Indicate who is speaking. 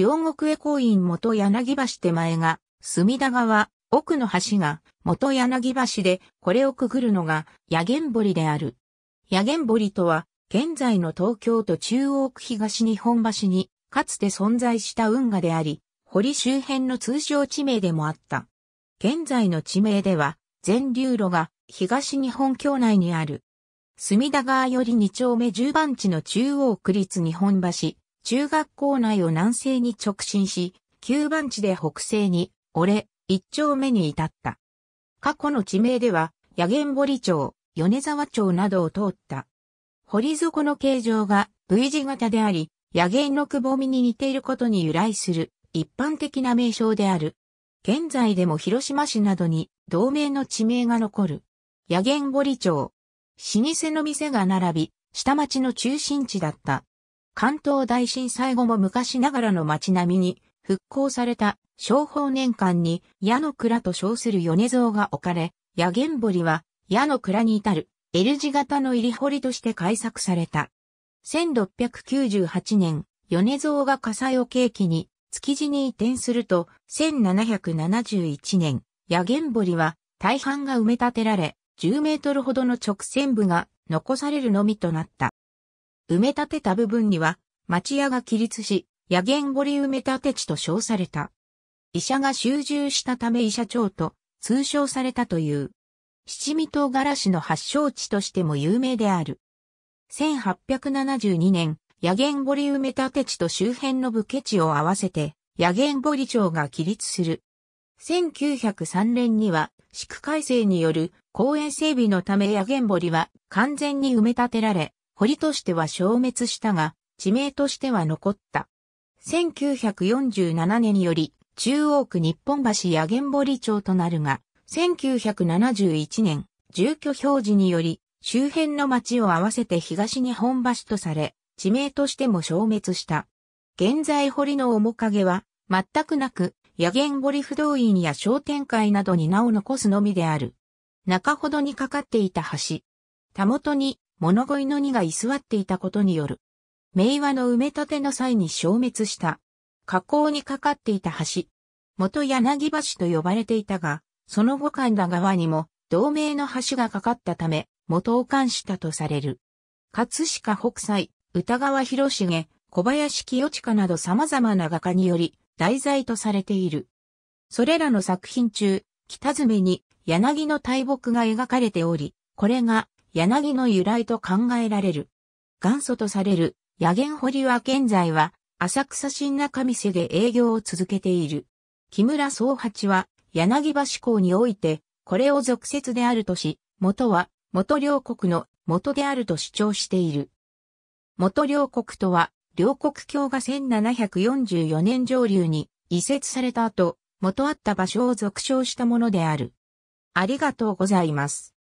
Speaker 1: 両国江公院元柳橋手前が、隅田川、奥の橋が元柳橋で、これをくぐるのが、野源堀である。野源堀とは、現在の東京都中央区東日本橋に、かつて存在した運河であり、堀周辺の通称地名でもあった。現在の地名では、全流路が東日本境内にある。隅田川より2丁目10番地の中央区立日本橋、中学校内を南西に直進し、旧番地で北西に、俺、一丁目に至った。過去の地名では、野源堀町、米沢町などを通った。堀底の形状が V 字型であり、野源のくぼみに似ていることに由来する一般的な名称である。現在でも広島市などに同名の地名が残る。野源堀町。老舗の店が並び、下町の中心地だった。関東大震災後も昔ながらの街並みに復興された商法年間に矢の蔵と称する米蔵が置かれ、矢玄堀は矢の蔵に至る L 字型の入り堀として開削された。1698年、米蔵が火災を契機に築地に移転すると、1771年、矢玄堀は大半が埋め立てられ、10メートルほどの直線部が残されるのみとなった。埋め立てた部分には、町屋が起立し、野源堀埋め立て地と称された。医者が集中したため医者町と通称されたという。七味唐辛子の発祥地としても有名である。1872年、野源堀埋め立て地と周辺の武家地を合わせて、野源堀町が起立する。1903年には、宿改正による公園整備のため野源堀は完全に埋め立てられ、堀としては消滅したが、地名としては残った。1947年により、中央区日本橋や玄堀町となるが、1971年、住居表示により、周辺の町を合わせて東日本橋とされ、地名としても消滅した。現在堀の面影は、全くなく、野源堀不動院や商店会などに名を残すのみである。中ほどにかかっていた橋。たもとに物乞いの荷が居座っていたことによる。名和の埋め立ての際に消滅した。河口にかかっていた橋。元柳橋と呼ばれていたが、その後神田川にも同名の橋がかかったため、元を冠したとされる。葛飾北斎、歌川広重、小林清親など様々な画家により題材とされている。それらの作品中、北爪に柳の大木が描かれており、これが柳の由来と考えられる。元祖とされる、野源堀は現在は、浅草新中店で営業を続けている。木村総八は、柳橋港において、これを俗説であるとし、元は、元両国の元であると主張している。元両国とは、両国境が1744年上流に移設された後、元あった場所を俗称したものである。ありがとうございます。